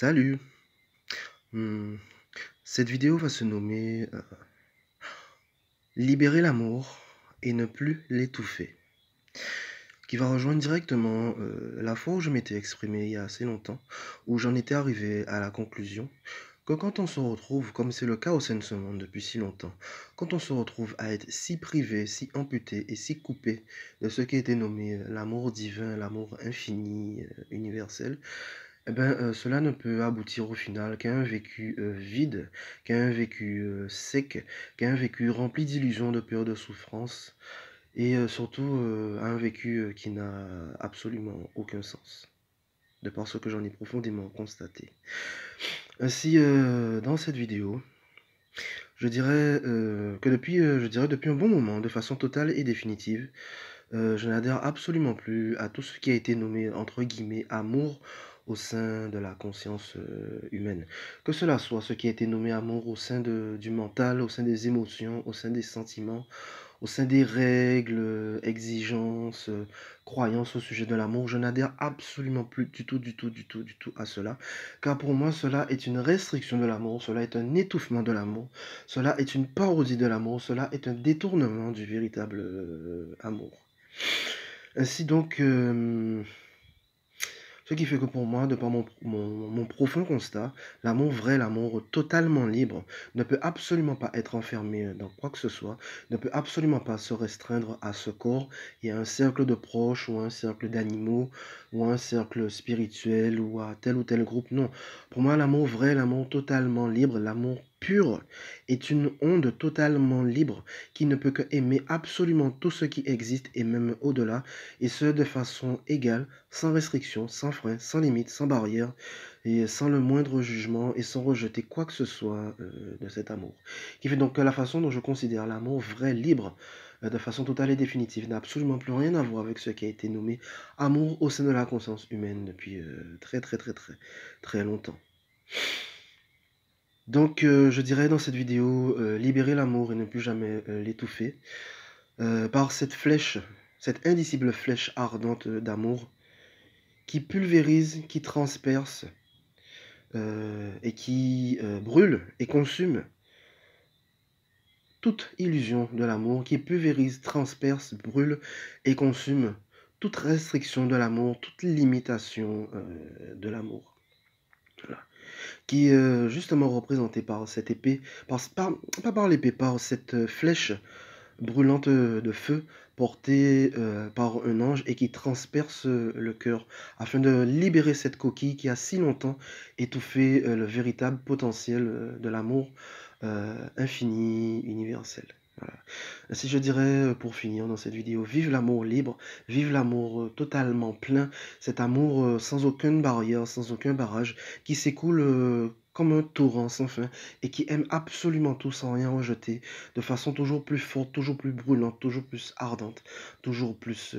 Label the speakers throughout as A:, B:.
A: Salut hmm, Cette vidéo va se nommer euh, Libérer l'amour et ne plus l'étouffer qui va rejoindre directement euh, la fois où je m'étais exprimé il y a assez longtemps, où j'en étais arrivé à la conclusion que quand on se retrouve, comme c'est le cas au sein de ce monde depuis si longtemps, quand on se retrouve à être si privé, si amputé et si coupé de ce qui était nommé euh, l'amour divin, l'amour infini, universel, eh ben, euh, cela ne peut aboutir au final qu'à un vécu euh, vide, qu'à un vécu euh, sec, qu'à un vécu rempli d'illusions, de peur, de souffrance, et surtout à un vécu qui n'a absolument aucun sens, de par ce que j'en ai profondément constaté. Ainsi, dans cette vidéo, je dirais que depuis, je dirais depuis un bon moment, de façon totale et définitive, je n'adhère absolument plus à tout ce qui a été nommé entre guillemets amour au sein de la conscience euh, humaine. Que cela soit ce qui a été nommé amour au sein du mental, au sein des émotions, au sein des sentiments, au sein des règles, euh, exigences, euh, croyances au sujet de l'amour, je n'adhère absolument plus du tout, du tout, du tout, du tout à cela. Car pour moi, cela est une restriction de l'amour, cela est un étouffement de l'amour, cela est une parodie de l'amour, cela est un détournement du véritable amour. Ainsi donc... Ce qui fait que pour moi, de par mon, profond constat, l'amour vrai, l'amour totalement libre, ne peut absolument pas être enfermé dans quoi que ce soit, ne peut absolument pas se restreindre à ce corps et à un cercle de proches ou un cercle d'animaux ou un cercle spirituel ou à tel ou tel groupe. Non, pour moi, l'amour vrai, l'amour totalement libre, l'amour pur est une onde totalement libre qui ne peut que aimer absolument tout ce qui existe et même au-delà, et ce de façon égale, sans restriction, sans frein, sans limite, sans barrière, et sans le moindre jugement et sans rejeter quoi que ce soit euh, de cet amour. Qui fait donc que la façon dont je considère l'amour vrai, libre, euh, de façon totale et définitive, n'a absolument plus rien à voir avec ce qui a été nommé amour au sein de la conscience humaine depuis euh, très très très très très longtemps. Donc euh, je dirais dans cette vidéo, euh, libérer l'amour et ne plus jamais euh, l'étouffer par cette flèche, cette indicible flèche ardente d'amour qui pulvérise, qui transperce et qui brûle et consume toute illusion de l'amour, qui pulvérise, transperce, brûle et consume toute restriction de l'amour, toute limitation de l'amour qui est euh, justement représenté par cette épée, pas par l'épée, par cette euh, flèche brûlante euh, de feu portée par un ange et qui transperce le cœur afin de libérer cette coquille qui a si longtemps étouffé le véritable potentiel de l'amour infini, universel. Si Ainsi, je dirais euh, pour finir dans cette vidéo, vive l'amour libre, vive l'amour euh, totalement plein, cet amour euh, sans aucune barrière, sans aucun barrage, qui s'écoule comme un torrent sans fin et qui aime absolument tout sans rien rejeter, de façon toujours plus forte, toujours plus brûlante, toujours plus ardente, toujours plus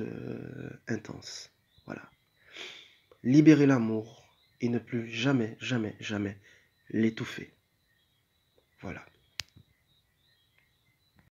A: intense. Voilà. Libérer l'amour et ne plus jamais, jamais, jamais l'étouffer. Voilà.